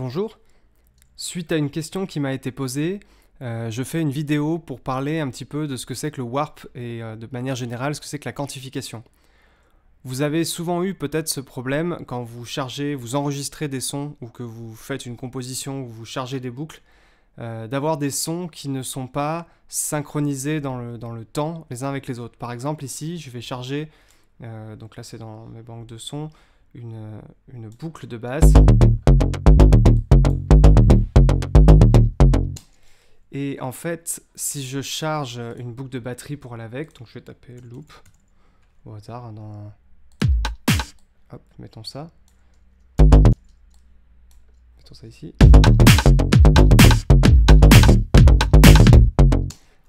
Bonjour. Suite à une question qui m'a été posée, euh, je fais une vidéo pour parler un petit peu de ce que c'est que le warp et euh, de manière générale ce que c'est que la quantification. Vous avez souvent eu peut-être ce problème quand vous chargez, vous enregistrez des sons ou que vous faites une composition ou vous chargez des boucles, euh, d'avoir des sons qui ne sont pas synchronisés dans le, temps les uns avec les autres. Par exemple ici, je vais charger, donc là c'est dans mes banques de sons, une, une boucle de basse. en fait, si je charge une boucle de batterie pour aller avec, donc je vais taper loop au hasard hein, Hop, mettons ça. Mettons ça ici.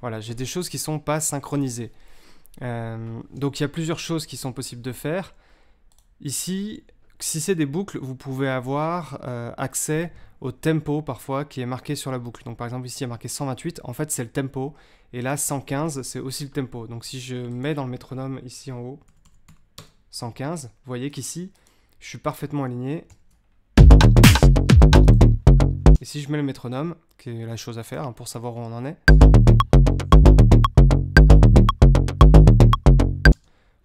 Voilà, j'ai des choses qui sont pas synchronisées. Euh, donc il y a plusieurs choses qui sont possibles de faire. Ici, si c'est des boucles, vous pouvez avoir euh, accès au tempo parfois qui est marqué sur la boucle. Donc par exemple ici il y a marqué 128, en fait c'est le tempo, et là 115 c'est aussi le tempo. Donc si je mets dans le métronome ici en haut 115, vous voyez qu'ici je suis parfaitement aligné. Et si je mets le métronome, qui est la chose à faire hein, pour savoir où on en est,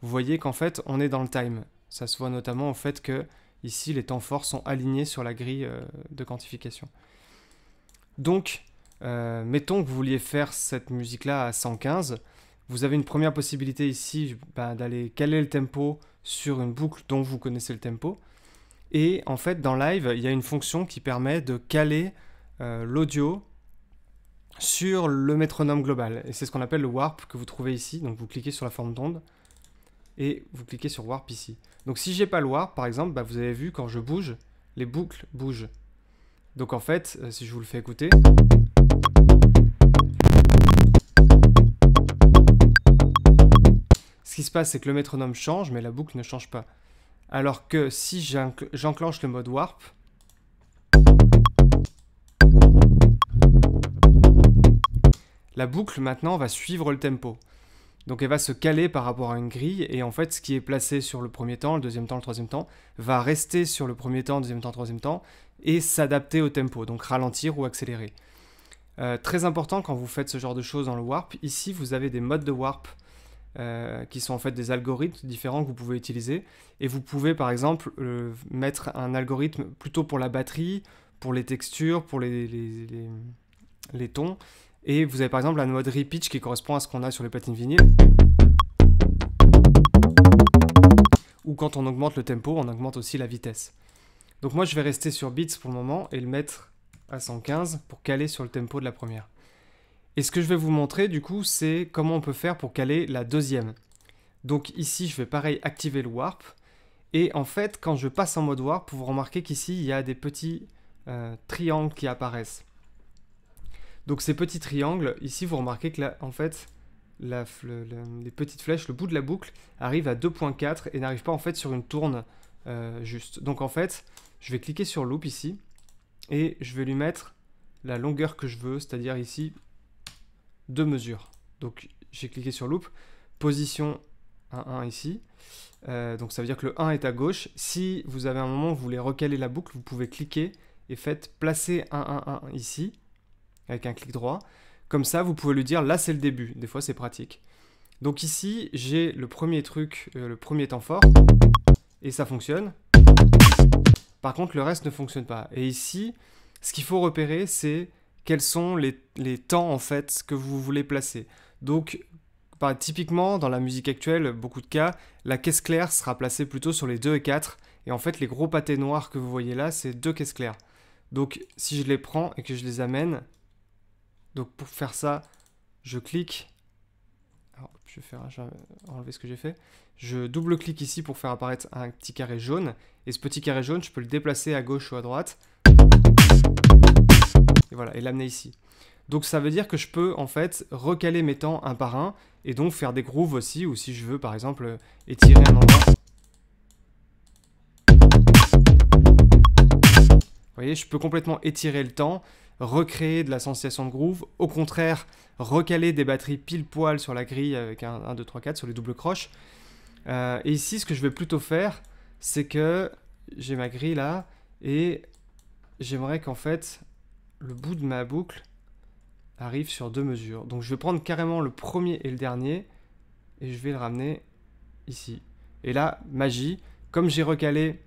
vous voyez qu'en fait on est dans le time. Ça se voit notamment au fait que ici les temps forts sont alignés sur la grille euh, de quantification. Donc, euh, mettons que vous vouliez faire cette musique-là à 115. Vous avez une première possibilité ici bah, d'aller caler le tempo sur une boucle dont vous connaissez le tempo. Et en fait, dans Live, il y a une fonction qui permet de caler euh, l'audio sur le métronome global. Et c'est ce qu'on appelle le warp que vous trouvez ici. Donc vous cliquez sur la forme d'onde et vous cliquez sur Warp ici. Donc si j'ai pas le Warp, par exemple, bah, vous avez vu, quand je bouge, les boucles bougent. Donc en fait, euh, si je vous le fais écouter... Ce qui se passe, c'est que le métronome change, mais la boucle ne change pas. Alors que si j'enclenche le mode Warp... La boucle maintenant va suivre le tempo. Donc elle va se caler par rapport à une grille, et en fait ce qui est placé sur le premier temps, le deuxième temps, le troisième temps, va rester sur le premier temps, le deuxième temps, le troisième temps, et s'adapter au tempo, donc ralentir ou accélérer. Euh, très important quand vous faites ce genre de choses dans le warp, ici vous avez des modes de warp euh, qui sont en fait des algorithmes différents que vous pouvez utiliser, et vous pouvez par exemple mettre un algorithme plutôt pour la batterie, pour les textures, pour les tons, et vous avez par exemple la mode Re-Pitch qui correspond à ce qu'on a sur les platines vinyles. Ou quand on augmente le tempo, on augmente aussi la vitesse. Donc moi je vais rester sur beats pour le moment et le mettre à 115 pour caler sur le tempo de la première. Et ce que je vais vous montrer du coup c'est comment on peut faire pour caler la deuxième. Donc ici je vais pareil activer le warp. Et en fait quand je passe en mode warp, vous remarquez qu'ici il y a des petits euh, triangles qui apparaissent. Donc ces petits triangles, ici vous remarquez que là, en fait, les petites flèches, le bout de la boucle, arrive à 2.4 et n'arrive pas en fait sur une tourne euh, juste. Donc en fait, je vais cliquer sur loop ici et je vais lui mettre la longueur que je veux, c'est-à-dire ici, deux mesures. Donc j'ai cliqué sur loop, position 1, ici. Euh, donc ça veut dire que le 1 est à gauche. Si vous avez un moment où vous voulez recaler la boucle, vous pouvez cliquer et faites placer 1, 1, 1 ici avec un clic droit. Comme ça, vous pouvez lui dire là c'est le début. Des fois, c'est pratique. Donc ici, j'ai le premier truc, euh, le premier temps fort, et ça fonctionne. Par contre, le reste ne fonctionne pas. Et ici, ce qu'il faut repérer, c'est quels sont les, temps en fait que vous voulez placer. Donc, typiquement, dans la musique actuelle, beaucoup de cas, la caisse claire sera placée plutôt sur les 2 et 4. Et en fait, les gros pâtés noirs que vous voyez là, c'est deux caisses claires. Donc, si je les prends et que je les amène donc pour faire ça, je clique. je je enlever ce que j'ai fait. Je double-clique ici pour faire apparaître un petit carré jaune. Et ce petit carré jaune, je peux le déplacer à gauche ou à droite. Et voilà, et l'amener ici. Donc ça veut dire que je peux en fait recaler mes temps un par un et donc faire des grooves aussi ou si je veux par exemple euh, étirer un endroit. Vous voyez, je peux complètement étirer le temps recréer de la sensation de groove, au contraire, recaler des batteries pile poil sur la grille avec un 1, 2, 3, 4 sur les doubles croches. Euh, et ici, ce que je vais plutôt faire, c'est que j'ai ma grille là, et j'aimerais qu'en fait, le bout de ma boucle arrive sur deux mesures. Donc je vais prendre carrément le premier et le dernier, et je vais le ramener ici. Et là, magie, comme j'ai recalé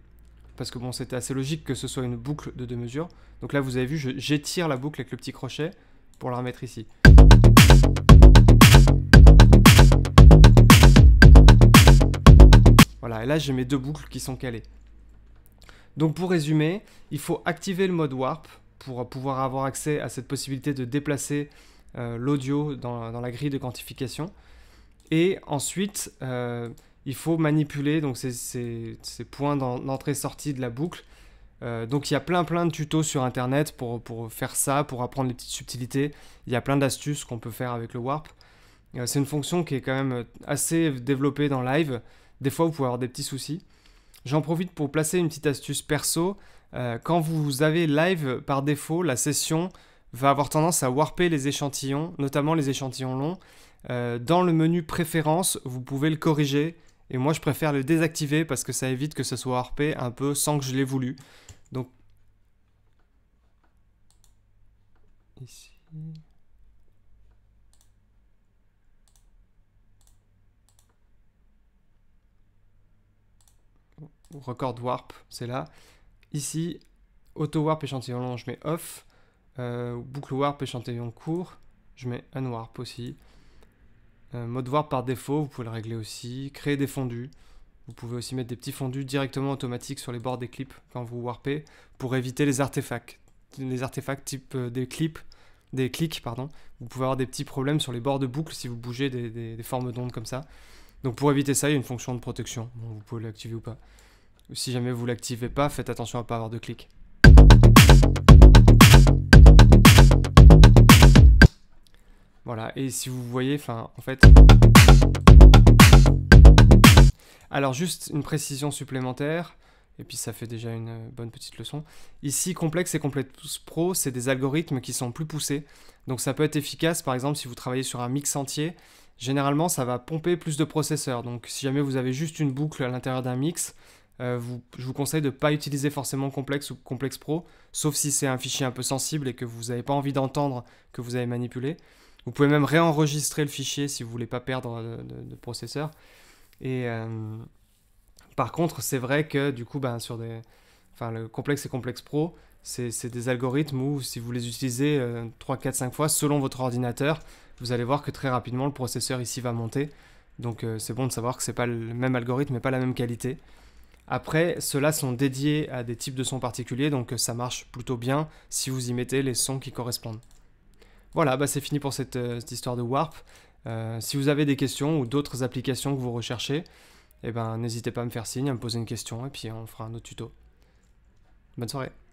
parce que bon, c'était assez logique que ce soit une boucle de deux mesures. Donc là, vous avez vu, j'étire la boucle avec le petit crochet pour la remettre ici. Voilà, et là, j'ai mes deux boucles qui sont calées. Donc pour résumer, il faut activer le mode Warp pour pouvoir avoir accès à cette possibilité de déplacer euh, l'audio dans, la grille de quantification. Et ensuite, euh, il faut manipuler donc ces, points d'entrée-sortie de la boucle. Euh, donc il y a plein plein de tutos sur internet pour, faire ça, pour apprendre les petites subtilités. Il y a plein d'astuces qu'on peut faire avec le warp. Euh, c'est une fonction qui est quand même assez développée dans live. Des fois vous pouvez avoir des petits soucis. J'en profite pour placer une petite astuce perso. Euh, quand vous avez live par défaut, la session va avoir tendance à warper les échantillons, notamment les échantillons longs. dans le menu préférences, vous pouvez le corriger et moi, je préfère le désactiver parce que ça évite que ce soit harpé un peu sans que je l'ai voulu. Donc, ici. Record warp, c'est là. Ici, auto warp échantillon long, je mets off. Euh, boucle warp échantillon court, je mets un warp aussi. Euh, mode Warp par défaut, vous pouvez le régler aussi. Créer des fondus. Vous pouvez aussi mettre des petits fondus directement automatiques sur les bords des clips quand vous warpez pour éviter les artefacts. Les artefacts type euh, des clips, des clics, pardon. Vous pouvez avoir des petits problèmes sur les bords de boucle si vous bougez des, formes d'ondes comme ça. Donc pour éviter ça, il y a une fonction de protection. vous pouvez l'activer ou pas. Si jamais vous l'activez pas, faites attention à ne pas avoir de clics. Voilà, et si vous voyez, enfin, en fait... Alors juste une précision supplémentaire, et puis ça fait déjà une euh, bonne petite leçon. Ici, complexe et complexe pro, c'est des algorithmes qui sont plus poussés. Donc ça peut être efficace, par exemple, si vous travaillez sur un mix entier, généralement ça va pomper plus de processeurs. Donc si jamais vous avez juste une boucle à l'intérieur d'un mix, euh, je vous conseille de ne pas utiliser forcément complexe ou complexe pro, sauf si c'est un fichier un peu sensible et que vous n'avez pas envie d'entendre que vous avez manipulé. Vous pouvez même réenregistrer le fichier si vous ne voulez pas perdre euh, de, processeur. Et euh, par contre, c'est vrai que du coup, ben, sur des, enfin, le complexe et complexe pro, c'est des algorithmes où si vous les utilisez 3, 4, 5 fois selon votre ordinateur, vous allez voir que très rapidement le processeur ici va monter. Donc euh, c'est bon de savoir que c'est pas le même algorithme et pas la même qualité. Après, ceux-là sont dédiés à des types de sons particuliers, donc ça marche plutôt bien si vous y mettez les sons qui correspondent. Voilà, bah c'est fini pour cette, euh, histoire de Warp. Euh, si vous avez des questions ou d'autres applications que vous recherchez, eh ben, n'hésitez pas à me faire signe, à me poser une question, et puis on fera un autre tuto. Bonne soirée